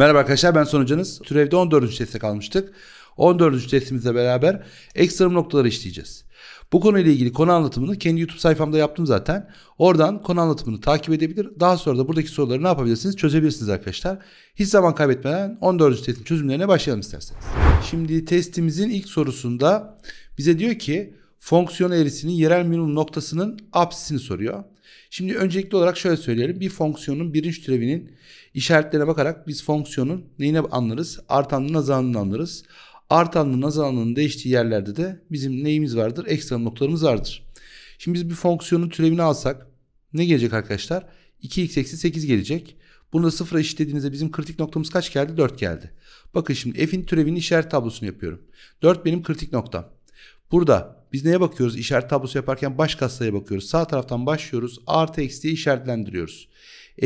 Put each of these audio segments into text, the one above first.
Merhaba arkadaşlar ben Sonucanız. Türevde 14. teste kalmıştık. 14. testimizle beraber ekstrem noktaları işleyeceğiz. Bu konuyla ilgili konu anlatımını kendi YouTube sayfamda yaptım zaten. Oradan konu anlatımını takip edebilir. Daha sonra da buradaki soruları ne yapabilirsiniz? Çözebilirsiniz arkadaşlar. Hiç zaman kaybetmeden 14. testin çözümlerine başlayalım isterseniz. Şimdi testimizin ilk sorusunda bize diyor ki fonksiyon eğrisinin yerel minimum noktasının apsisini soruyor. Şimdi öncelikli olarak şöyle söyleyelim. Bir fonksiyonun birinci türevinin işaretlerine bakarak biz fonksiyonun neyine anlarız? Artanlığın azalanını anlarız. Artanlığın azalanının değiştiği yerlerde de bizim neyimiz vardır? Ekstra noktalarımız vardır. Şimdi biz bir fonksiyonun türevini alsak ne gelecek arkadaşlar? 2x eksi 8 gelecek. Bunu da sıfıra eşitlediğinizde bizim kritik noktamız kaç geldi? 4 geldi. Bakın şimdi f'in türevinin işaret tablosunu yapıyorum. 4 benim kritik noktam. Burada biz neye bakıyoruz? İşaret tablosu yaparken baş kasaya bakıyoruz. Sağ taraftan başlıyoruz. Artı eksi diye işaretlendiriyoruz.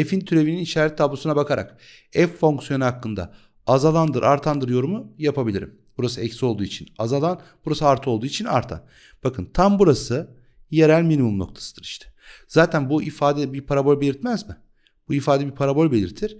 F'in türevinin işaret tablosuna bakarak F fonksiyonu hakkında azalandır artandır yorumu yapabilirim. Burası eksi olduğu için azalan, burası artı olduğu için artan. Bakın tam burası yerel minimum noktasıdır işte. Zaten bu ifade bir parabol belirtmez mi? Bu ifade bir parabol belirtir.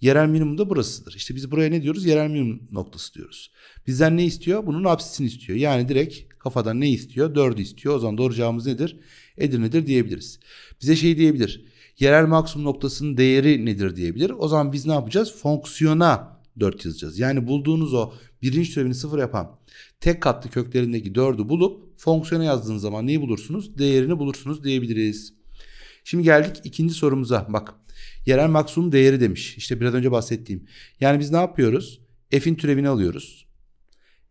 Yerel minimum da burasıdır. İşte biz buraya ne diyoruz? Yerel minimum noktası diyoruz. Bizden ne istiyor? Bunun apsisini istiyor. Yani direkt kafadan ne istiyor? 4'ü istiyor. O zaman doğru cevabımız nedir? Edirne'dir diyebiliriz. Bize şey diyebilir. Yerel maksimum noktasının değeri nedir diyebilir. O zaman biz ne yapacağız? Fonksiyona 4 yazacağız. Yani bulduğunuz o birinci türevini sıfır yapan tek katlı köklerindeki 4'ü bulup fonksiyona yazdığınız zaman neyi bulursunuz? Değerini bulursunuz diyebiliriz. Şimdi geldik ikinci sorumuza. Bak yerel maksimum değeri demiş. İşte biraz önce bahsettiğim. Yani biz ne yapıyoruz? F'in türevini alıyoruz.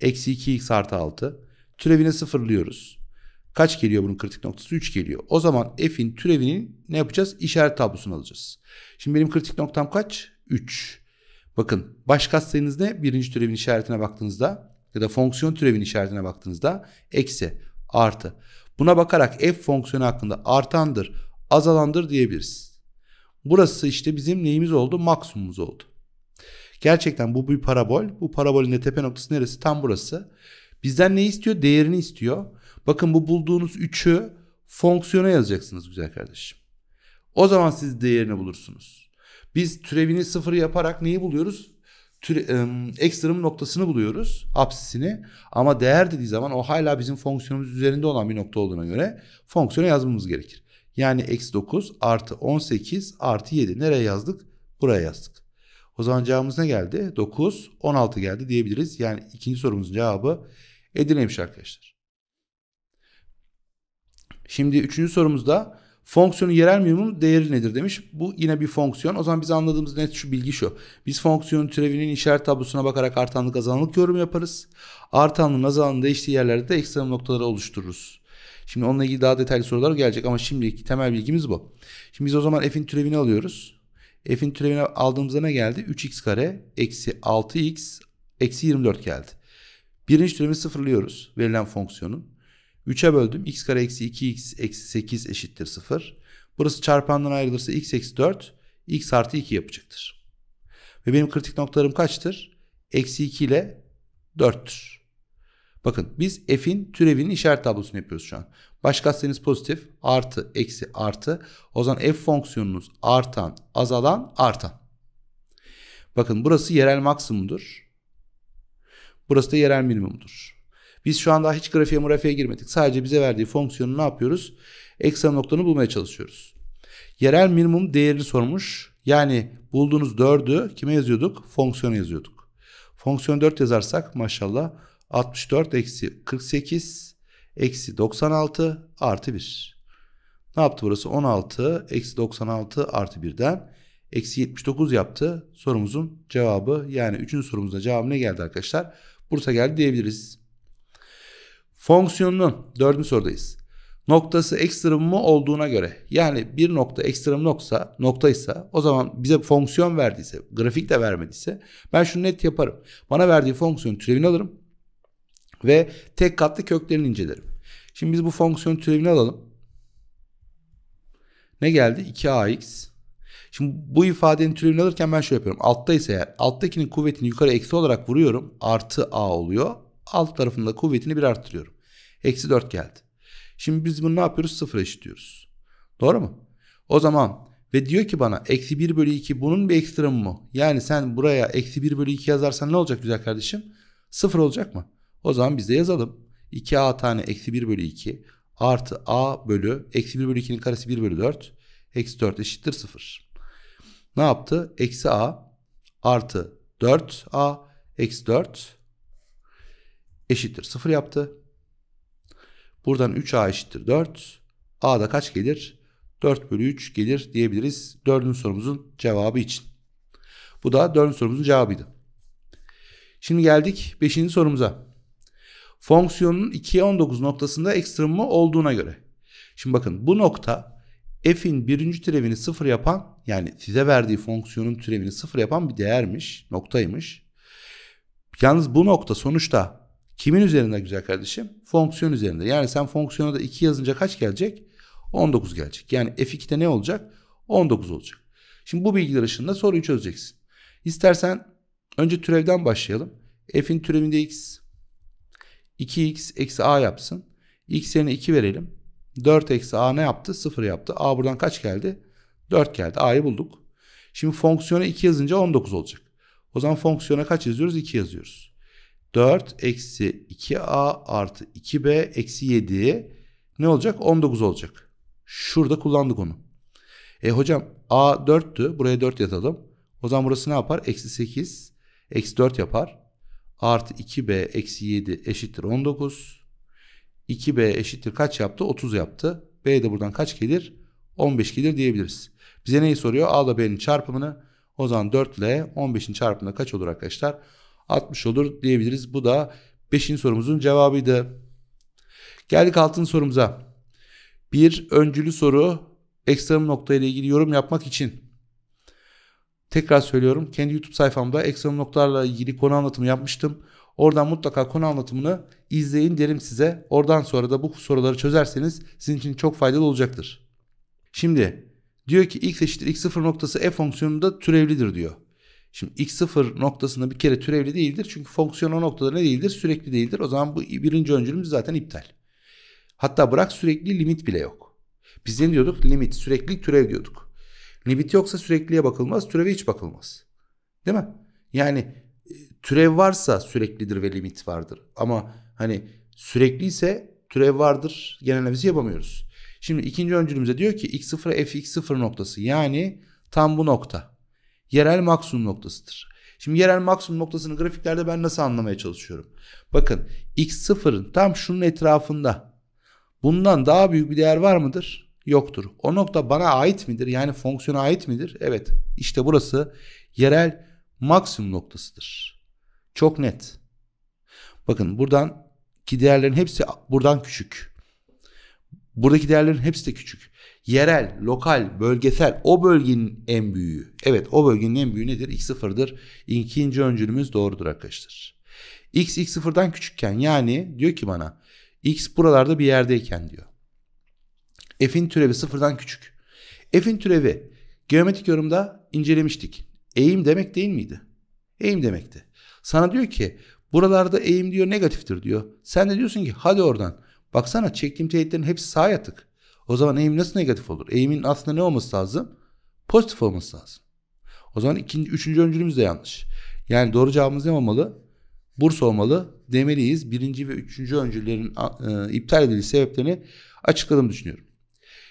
Eksi 2x artı 6. Türevini sıfırlıyoruz. Kaç geliyor bunun kritik noktası? 3 geliyor. O zaman f'in türevinin ne yapacağız? İşaret tablosunu alacağız. Şimdi benim kritik noktam kaç? 3. Bakın baş ne? Birinci türevin işaretine baktığınızda ya da fonksiyon türevin işaretine baktığınızda eksi, artı. Buna bakarak f fonksiyonu hakkında artandır, azalandır diyebiliriz. Burası işte bizim neyimiz oldu? Maksimumumuz oldu. Gerçekten bu bir parabol. Bu parabolün de tepe noktası neresi? Tam burası. Bizden ne istiyor? Değerini istiyor. Bakın bu bulduğunuz üçü fonksiyona yazacaksınız güzel kardeşim. O zaman siz değerini bulursunuz. Biz türevini sıfır yaparak neyi buluyoruz? Türe, ıı, ekstrem noktasını buluyoruz. Apsisini. Ama değer dediği zaman o hala bizim fonksiyonumuz üzerinde olan bir nokta olduğuna göre fonksiyona yazmamız gerekir. Yani eksi 9 artı 18 artı 7. Nereye yazdık? Buraya yazdık. O zaman cevabımız ne geldi? 9, 16 geldi diyebiliriz. Yani ikinci sorumuzun cevabı Edirne'ymiş arkadaşlar. Şimdi üçüncü sorumuzda fonksiyonun yerel minimum değeri nedir demiş. Bu yine bir fonksiyon. O zaman biz anladığımız net şu bilgi şu. Biz fonksiyonun türevinin işaret tablosuna bakarak artanlık azalanlık yorum yaparız. Artanlığın azalanlığı değiştiği yerlerde de ekstrem noktaları oluştururuz. Şimdi onunla ilgili daha detaylı sorular gelecek ama şimdiki temel bilgimiz bu. Şimdi biz o zaman f'in türevini alıyoruz. F'in türevini aldığımızda ne geldi? 3x kare eksi 6x eksi 24 geldi. Birinci türemi sıfırlıyoruz verilen fonksiyonun 3'e böldüm. x kare eksi 2x eksi 8 eşittir 0. Burası çarpandan ayrılırsa x eksi 4 x artı 2 yapacaktır. Ve benim kritik noktalarım kaçtır? Eksi 2 ile 4'tür. Bakın biz f'in türevinin işaret tablosunu yapıyoruz şu an. Başka Başkasınız pozitif artı eksi artı. O zaman f fonksiyonunuz artan azalan artan. Bakın burası yerel maksimumdur. Burası da yerel minimumdur. Biz şu anda hiç grafiğe murafiye girmedik. Sadece bize verdiği fonksiyonu ne yapıyoruz? Ekstrem noktanı bulmaya çalışıyoruz. Yerel minimum değerini sormuş. Yani bulduğunuz 4'ü kime yazıyorduk? Fonksiyona yazıyorduk. Fonksiyon 4 yazarsak maşallah 64 eksi 48 eksi 96 artı 1. Ne yaptı burası? 16 eksi 96 artı 1'den eksi 79 yaptı. Sorumuzun cevabı yani 3. sorumuzda cevabı ne geldi arkadaşlar? Bursa geldi diyebiliriz. Fonksiyonun dördüncü sorudayız. Noktası ekstrem mu olduğuna göre yani bir nokta ekstrem noksa, noktaysa o zaman bize fonksiyon verdiyse grafik de vermediyse ben şunu net yaparım. Bana verdiği fonksiyon türevini alırım ve tek katlı köklerini incelerim. Şimdi biz bu fonksiyon türevini alalım. Ne geldi? 2ax Şimdi bu ifadenin türevini alırken ben şöyle yapıyorum. Altta ise eğer alttakinin kuvvetini yukarı eksi olarak vuruyorum. Artı A oluyor. Alt tarafında kuvvetini bir arttırıyorum. Eksi 4 geldi. Şimdi biz bunu ne yapıyoruz? Sıfır eşitliyoruz. Doğru mu? O zaman ve diyor ki bana eksi 1 bölü 2 bunun bir ekstremı mı? Yani sen buraya eksi 1 bölü 2 yazarsan ne olacak güzel kardeşim? Sıfır olacak mı? O zaman biz de yazalım. 2a tane eksi 1 bölü 2 artı a bölü eksi 1 bölü 2'nin karesi 1 bölü 4 eksi 4 eşittir 0 ne yaptı? Eksi a artı 4a eksi 4 eşittir 0 yaptı. Buradan 3a eşittir 4. a da kaç gelir? 4 bölü 3 gelir diyebiliriz. 4. sorumuzun cevabı için. Bu da 4. sorumuzun cevabıydı. Şimdi geldik 5. sorumuza. Fonksiyonun 2'ye 19 noktasında ekstremum olduğuna göre. Şimdi bakın bu nokta f'in birinci türevini sıfır yapan yani size verdiği fonksiyonun türevini sıfır yapan bir değermiş noktaymış. Yalnız bu nokta sonuçta kimin üzerinde güzel kardeşim? Fonksiyon üzerinde. Yani sen fonksiyona da 2 yazınca kaç gelecek? 19 gelecek. Yani f2'de ne olacak? 19 olacak. Şimdi bu bilgiler ışığında soruyu çözeceksin. İstersen önce türevden başlayalım. F'in türevinde x 2x eksi a yapsın. X yerine 2 verelim. 4 eksi a ne yaptı? 0 yaptı. A buradan kaç geldi? 4 geldi. A'yı bulduk. Şimdi fonksiyona 2 yazınca 19 olacak. O zaman fonksiyona kaç yazıyoruz? 2 yazıyoruz. 4 eksi 2a artı 2b eksi 7 ne olacak? 19 olacak. Şurada kullandık onu. E hocam a 4'tü. Buraya 4 yatalım. O zaman burası ne yapar? Eksi 8 eksi 4 yapar. Artı 2b eksi 7 eşittir 19. 2B eşittir kaç yaptı? 30 yaptı. B de buradan kaç gelir? 15 gelir diyebiliriz. Bize neyi soruyor? A ile B'nin çarpımını. O zaman 4 ile 15'in çarpımında kaç olur arkadaşlar? 60 olur diyebiliriz. Bu da 5. sorumuzun cevabıydı. Geldik 6. sorumuza. Bir öncülü soru ekstrem nokta ile ilgili yorum yapmak için Tekrar söylüyorum. Kendi YouTube sayfamda ekstrem noktalarla ilgili konu anlatımı yapmıştım. Oradan mutlaka konu anlatımını izleyin derim size. Oradan sonra da bu soruları çözerseniz sizin için çok faydalı olacaktır. Şimdi diyor ki x eşittir x0 noktası f fonksiyonunda türevlidir diyor. Şimdi x0 noktasında bir kere türevli değildir. Çünkü fonksiyon o noktada ne değildir? Sürekli değildir. O zaman bu birinci öncülümüz zaten iptal. Hatta bırak sürekli limit bile yok. Biz ne diyorduk? Limit, sürekli türev diyorduk. Limit yoksa sürekliye bakılmaz, türevi hiç bakılmaz. Değil mi? Yani Türev varsa süreklidir ve limit vardır. Ama hani sürekli ise türev vardır genellemesi yapamıyoruz. Şimdi ikinci öncülümüze diyor ki x0 x 0 noktası yani tam bu nokta. Yerel maksimum noktasıdır. Şimdi yerel maksimum noktasını grafiklerde ben nasıl anlamaya çalışıyorum? Bakın x0'ın tam şunun etrafında bundan daha büyük bir değer var mıdır? Yoktur. O nokta bana ait midir? Yani fonksiyona ait midir? Evet. İşte burası yerel maksimum noktasıdır. Çok net. Bakın buradan ki değerlerin hepsi buradan küçük. Buradaki değerlerin hepsi de küçük. Yerel, lokal, bölgesel o bölgenin en büyüğü. Evet o bölgenin en büyüğü nedir? X0'dır. İkinci öncülümüz doğrudur arkadaşlar. X X0'dan küçükken yani diyor ki bana X buralarda bir yerdeyken diyor. F'in türevi sıfırdan küçük. F'in türevi geometrik yorumda incelemiştik. Eğim demek değil miydi? Eğim demekti. Sana diyor ki buralarda eğim diyor negatiftir diyor. Sen de diyorsun ki hadi oradan. Baksana çektiğim teyitlerin hepsi sağ yatık. O zaman eğim nasıl negatif olur? Eğimin aslında ne olması lazım? Pozitif olması lazım. O zaman ikinci, üçüncü öncülümüz de yanlış. Yani doğru cevabımız ne olmalı? Burs olmalı demeliyiz. Birinci ve üçüncü öncülerin e, iptal edildiği sebeplerini açıkladığımı düşünüyorum.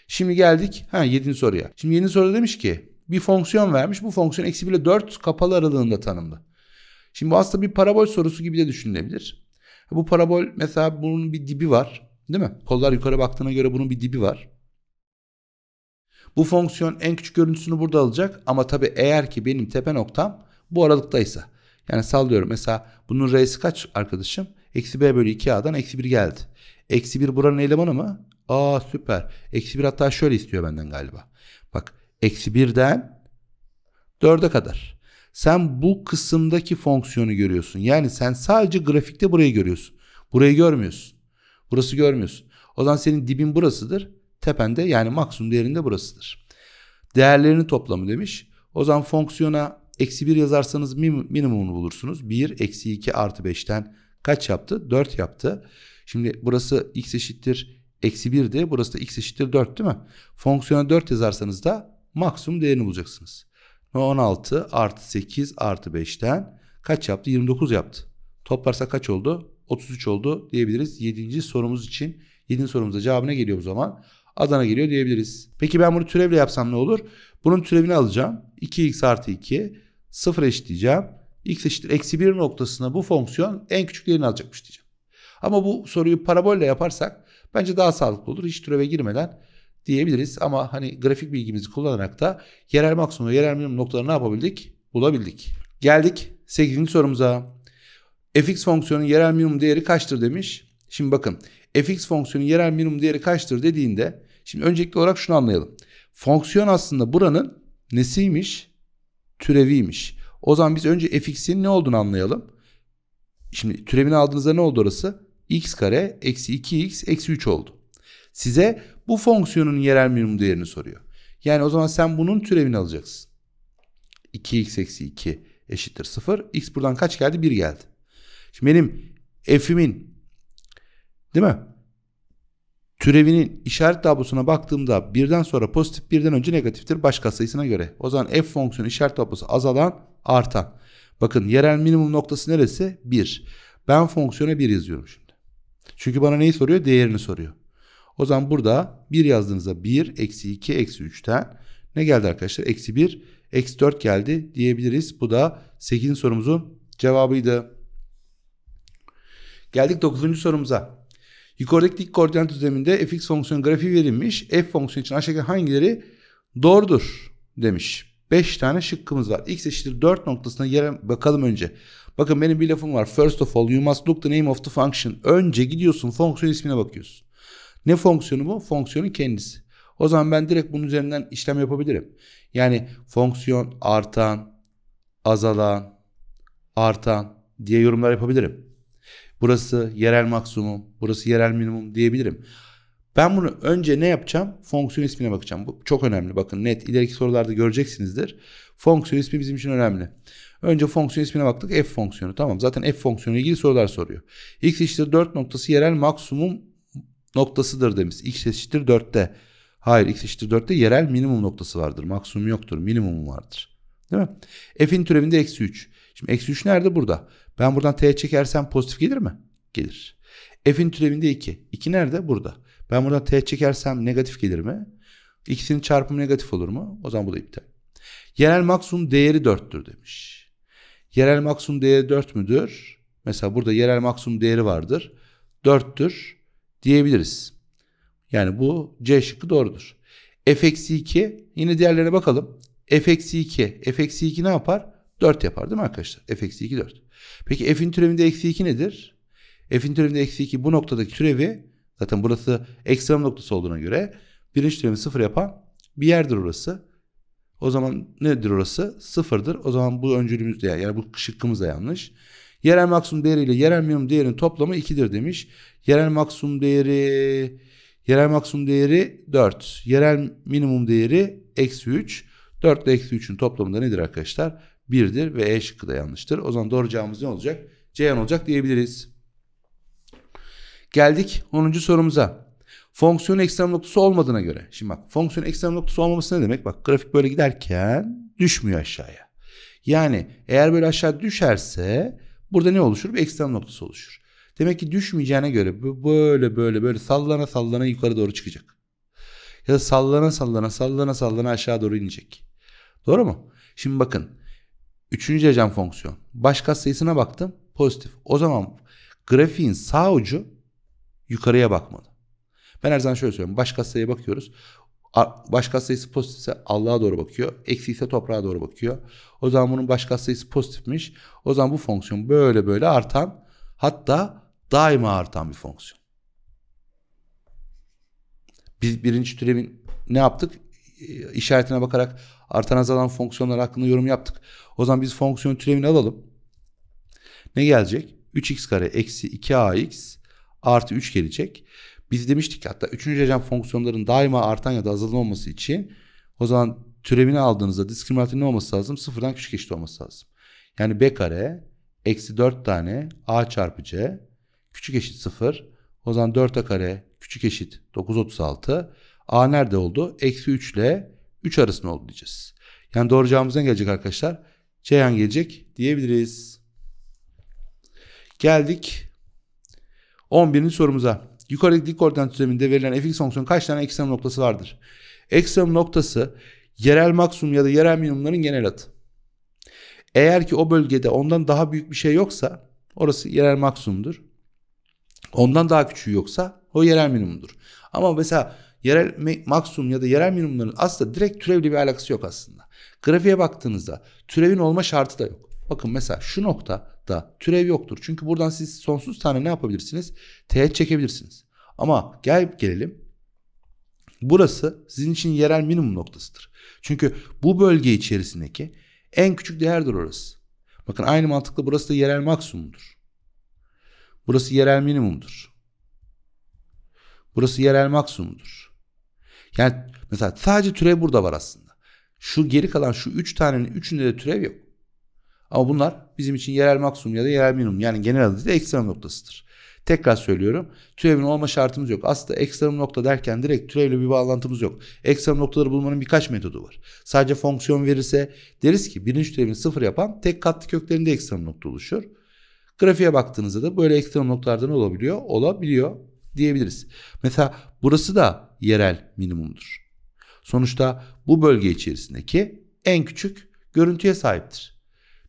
Şimdi geldik ha, yedinci soruya. Şimdi yedinci soruda demiş ki bir fonksiyon vermiş. Bu fonksiyon eksi 1 ile 4 kapalı aralığında tanımlı. Şimdi bu aslında bir parabol sorusu gibi de düşünülebilir. Bu parabol mesela bunun bir dibi var. Değil mi? Kollar yukarı baktığına göre bunun bir dibi var. Bu fonksiyon en küçük görüntüsünü burada alacak ama tabii eğer ki benim tepe noktam bu aralıktaysa. Yani sallıyorum mesela bunun r'si kaç arkadaşım? Eksi b bölü 2a'dan eksi 1 geldi. Eksi 1 buranın elemanı mı? Aa süper. Eksi 1 hatta şöyle istiyor benden galiba. Bak eksi 1'den 4'e kadar sen bu kısımdaki fonksiyonu görüyorsun. Yani sen sadece grafikte burayı görüyorsun. Burayı görmüyorsun. Burası görmüyorsun. O zaman senin dibin burasıdır. Tepende yani maksimum değerinde burasıdır. Değerlerini toplamı demiş. O zaman fonksiyona eksi 1 yazarsanız minimumunu bulursunuz. 1 eksi 2 artı 5'ten kaç yaptı? 4 yaptı. Şimdi burası x eşittir eksi 1'di. Burası da x eşittir 4 değil mi? Fonksiyona 4 yazarsanız da maksimum değerini bulacaksınız. 16 artı 8 artı 5'ten kaç yaptı? 29 yaptı. Toplarsa kaç oldu? 33 oldu diyebiliriz. 7. sorumuz için 7. sorumuzda cevabına geliyor bu zaman. Adana geliyor diyebiliriz. Peki ben bunu türevle yapsam ne olur? Bunun türevini alacağım. 2x artı 2 sıfır eşitleyeceğim. x eşittir eksi 1 noktasına bu fonksiyon en küçük değerini alacakmış diyeceğim. Ama bu soruyu parabolle yaparsak bence daha sağlıklı olur. Hiç türeve girmeden diyebiliriz. Ama hani grafik bilgimizi kullanarak da yerel maksimum ve yerel minimum noktalarını ne yapabildik? Bulabildik. Geldik 8. sorumuza. fx fonksiyonun yerel minimum değeri kaçtır demiş. Şimdi bakın fx fonksiyonun yerel minimum değeri kaçtır dediğinde şimdi öncelikli olarak şunu anlayalım. Fonksiyon aslında buranın nesiymiş? Türeviymiş. O zaman biz önce fx'in ne olduğunu anlayalım. Şimdi türevini aldığınızda ne oldu orası? x kare eksi 2x eksi 3 oldu size bu fonksiyonun yerel minimum değerini soruyor. Yani o zaman sen bunun türevini alacaksın. 2x eksi 2 eşittir 0. X buradan kaç geldi? 1 geldi. Şimdi benim f'imin değil mi? Türevinin işaret tablosuna baktığımda birden sonra pozitif birden önce negatiftir Başka sayısına göre. O zaman f fonksiyonu işaret tablosu azalan artan. Bakın yerel minimum noktası neresi? 1. Ben fonksiyona 1 yazıyorum şimdi. Çünkü bana neyi soruyor? Değerini soruyor. O zaman burada 1 yazdığınızda 1 eksi 2 eksi 3'ten ne geldi arkadaşlar? Eksi 1 eksi 4 geldi diyebiliriz. Bu da 8. sorumuzun cevabıydı. Geldik 9. sorumuza. Yukarıdaki dik koordinat düzleminde fx fonksiyonu grafiği verilmiş. F fonksiyonu için aşağıdaki hangileri doğrudur demiş. 5 tane şıkkımız var. X eşittir 4 noktasına yere bakalım önce. Bakın benim bir lafım var. First of all you must look the name of the function. Önce gidiyorsun fonksiyon ismine bakıyorsun. Ne fonksiyonu bu? Fonksiyonun kendisi. O zaman ben direkt bunun üzerinden işlem yapabilirim. Yani fonksiyon artan, azalan, artan diye yorumlar yapabilirim. Burası yerel maksimum, burası yerel minimum diyebilirim. Ben bunu önce ne yapacağım? Fonksiyon ismine bakacağım. Bu çok önemli. Bakın net ileriki sorularda göreceksinizdir. Fonksiyon ismi bizim için önemli. Önce fonksiyon ismine baktık. F fonksiyonu. Tamam zaten F fonksiyonu ilgili sorular soruyor. X eşittir 4 noktası yerel maksimum noktasıdır demiş. X eşittir 4'te. Hayır x eşittir 4'te yerel minimum noktası vardır. Maksimum yoktur. Minimum vardır. Değil mi? F'in türevinde eksi 3. Şimdi eksi 3 nerede? Burada. Ben buradan t çekersem pozitif gelir mi? Gelir. F'in türevinde 2. 2 nerede? Burada. Ben buradan t çekersem negatif gelir mi? İkisinin çarpımı negatif olur mu? O zaman bu da iptal. Yerel maksimum değeri 4'tür demiş. Yerel maksimum değeri 4 müdür? Mesela burada yerel maksimum değeri vardır. 4'tür diyebiliriz. Yani bu C şıkkı doğrudur. F-2 yine diğerlerine bakalım. F-2 F-2 ne yapar? 4 yapar değil mi arkadaşlar? F-2 4. Peki F'in türevinde eksi 2 nedir? F'in türevinde eksi 2 bu noktadaki türevi zaten burası ekstrem noktası olduğuna göre birinci türevi sıfır yapan bir yerdir orası. O zaman nedir orası? Sıfırdır. O zaman bu öncülümüz de yani bu şıkkımız da yanlış. Yerel maksimum değeri yerel minimum değerinin toplamı 2'dir demiş. Yerel maksimum değeri yerel maksimum değeri 4. Yerel minimum değeri eksi 3. 4 ile eksi 3'ün toplamında nedir arkadaşlar? 1'dir ve E şıkkı da yanlıştır. O zaman doğru cevabımız ne olacak? Ceyhan olacak diyebiliriz. Geldik 10. sorumuza. Fonksiyon ekstrem noktası olmadığına göre. Şimdi bak fonksiyon ekstrem noktası olmaması ne demek? Bak grafik böyle giderken düşmüyor aşağıya. Yani eğer böyle aşağı düşerse Burada ne oluşur? Bir ekstrem noktası oluşur. Demek ki düşmeyeceğine göre böyle böyle böyle sallana sallana yukarı doğru çıkacak. Ya da sallana sallana sallana sallana aşağı doğru inecek. Doğru mu? Şimdi bakın. Üçüncü derecem fonksiyon. Baş sayısına baktım. Pozitif. O zaman grafiğin sağ ucu yukarıya bakmalı. Ben her zaman şöyle söylüyorum. Baş sayıya bakıyoruz. Başka sayısı pozitifse Allah'a doğru bakıyor. Eksi ise toprağa doğru bakıyor. O zaman bunun başka sayısı pozitifmiş. O zaman bu fonksiyon böyle böyle artan hatta daima artan bir fonksiyon. Biz birinci türevin ne yaptık? İşaretine bakarak artan azalan fonksiyonlar hakkında yorum yaptık. O zaman biz fonksiyon türevini alalım. Ne gelecek? 3x kare eksi 2ax artı 3 gelecek. Biz demiştik hatta üçüncü derecen fonksiyonların daima artan ya da azalan olması için o zaman türevini aldığınızda diskriminatör ne olması lazım? Sıfırdan küçük eşit olması lazım. Yani b kare eksi 4 tane a çarpı c küçük eşit sıfır O zaman 4 a kare küçük eşit 936. a nerede oldu? Eksi 3 ile 3 arasında oldu diyeceğiz. Yani doğru cevabımız gelecek arkadaşlar? c yan gelecek diyebiliriz. Geldik 11. sorumuza. Yukarıdaki dik koordinat düzleminde verilen fx fonksiyonun kaç tane ekstrem noktası vardır? Ekstrem noktası yerel maksimum ya da yerel minimumların genel adı. Eğer ki o bölgede ondan daha büyük bir şey yoksa orası yerel maksimumdur. Ondan daha küçüğü yoksa o yerel minimumdur. Ama mesela yerel maksimum ya da yerel minimumların aslında direkt türevli bir alakası yok aslında. Grafiğe baktığınızda türevin olma şartı da yok. Bakın mesela şu nokta da türev yoktur. Çünkü buradan siz sonsuz tane ne yapabilirsiniz? Teğet çekebilirsiniz. Ama gel gelelim. Burası sizin için yerel minimum noktasıdır. Çünkü bu bölge içerisindeki en küçük değerdir orası. Bakın aynı mantıkla burası da yerel maksimumdur. Burası yerel minimumdur. Burası yerel maksimumdur. Yani mesela sadece türev burada var aslında. Şu geri kalan şu 3 üç tanenin 3'ünde de türev yok. Ama bunlar bizim için yerel maksimum ya da yerel minimum yani genel adıyla ekstrem noktasıdır. Tekrar söylüyorum. Türevin olma şartımız yok. Aslında ekstrem nokta derken direkt türevle bir bağlantımız yok. Ekstrem noktaları bulmanın birkaç metodu var. Sadece fonksiyon verirse deriz ki birinci türevini sıfır yapan tek katlı köklerinde ekstrem nokta oluşur. Grafiğe baktığınızda da böyle ekstrem noktalardan olabiliyor, olabiliyor diyebiliriz. Mesela burası da yerel minimumdur. Sonuçta bu bölge içerisindeki en küçük görüntüye sahiptir.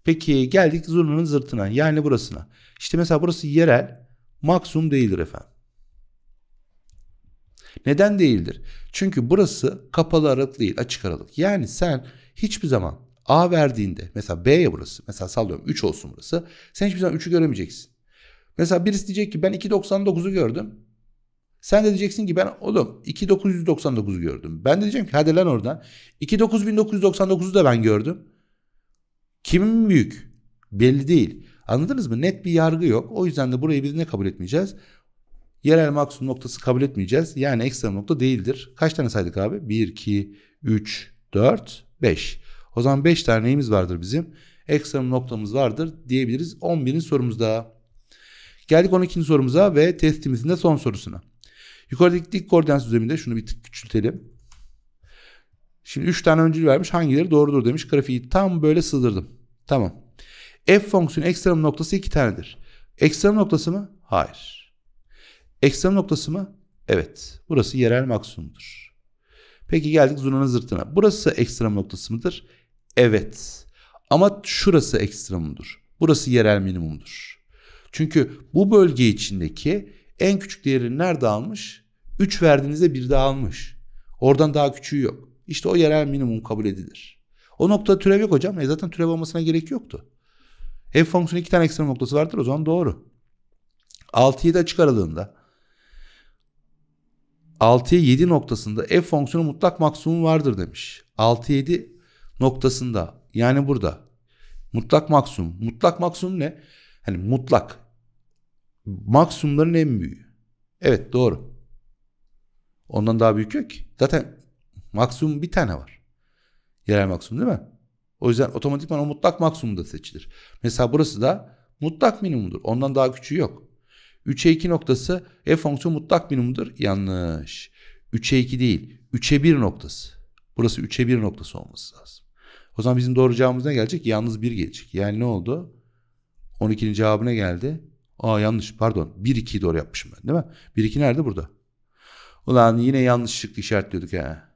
Peki geldik zurnanın zırtına yani burasına. İşte mesela burası yerel maksimum değildir efendim. Neden değildir? Çünkü burası kapalı aralık değil açık aralık. Yani sen hiçbir zaman A verdiğinde mesela B ya burası mesela sallıyorum 3 olsun burası. Sen hiçbir zaman 3'ü göremeyeceksin. Mesela birisi diyecek ki ben 2.99'u gördüm. Sen de diyeceksin ki ben oğlum 2.999'u gördüm. Ben de diyeceğim ki hadi lan oradan 2.9999'u da ben gördüm. Kimin büyük? Belli değil. Anladınız mı? Net bir yargı yok. O yüzden de burayı biz ne kabul etmeyeceğiz? Yerel maksimum noktası kabul etmeyeceğiz. Yani ekstrem nokta değildir. Kaç tane saydık abi? 1, 2, 3, 4, 5. O zaman 5 tane neyimiz vardır bizim? Ekstrem noktamız vardır diyebiliriz. 11'in sorumuzda. Geldik 12. sorumuza ve testimizin de son sorusuna. Yukarıdaki dik koordinat düzleminde şunu bir tık küçültelim. Şimdi 3 tane öncül vermiş hangileri doğrudur demiş grafiği tam böyle sığdırdım. Tamam. F fonksiyonu ekstrem noktası 2 tanedir. Ekstrem noktası mı? Hayır. Ekstrem noktası mı? Evet. Burası yerel maksimumdur. Peki geldik zurnanın zırtına. Burası ekstrem noktası mıdır? Evet. Ama şurası ekstremumdur. Burası yerel minimumdur. Çünkü bu bölge içindeki en küçük değeri nerede almış? 3 verdiğinizde bir daha almış. Oradan daha küçüğü yok. İşte o yerel minimum kabul edilir. O noktada türev yok hocam. E zaten türev olmasına gerek yoktu. F fonksiyonu iki tane ekstrem noktası vardır o zaman doğru. 6-7 açık aralığında 6'ya 7 noktasında f fonksiyonu mutlak maksimum vardır demiş. 6-7 noktasında yani burada mutlak maksimum. Mutlak maksimum ne? Hani mutlak. Maksimumların en büyüğü. Evet doğru. Ondan daha büyük yok ki. Zaten Maksimum bir tane var. Yerel maksimum değil mi? O yüzden otomatikman o mutlak maksimum da seçilir. Mesela burası da mutlak minimumdur. Ondan daha küçüğü yok. 3'e 2 noktası f e fonksiyon mutlak minimumdur. Yanlış. 3'e 2 değil. 3'e 1 noktası. Burası 3'e 1 noktası olması lazım. O zaman bizim doğru cevabımız ne gelecek? Yalnız 1 gelecek. Yani ne oldu? 12'nin cevabı ne geldi? Aa yanlış pardon. 1 2'yi doğru yapmışım ben değil mi? 1 2 nerede burada? Ulan yine yanlışlık işaretliyorduk ha.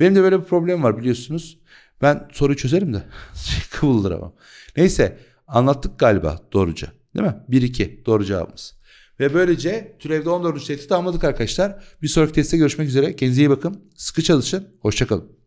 Benim de böyle bir problem var biliyorsunuz. Ben soruyu çözerim de şey kıvıldıramam. Neyse anlattık galiba doğruca. Değil mi? 1-2 doğru cevabımız. Ve böylece türevde 14. testi tamamladık arkadaşlar. Bir sonraki testte görüşmek üzere. Kendinize iyi bakın. Sıkı çalışın. Hoşçakalın.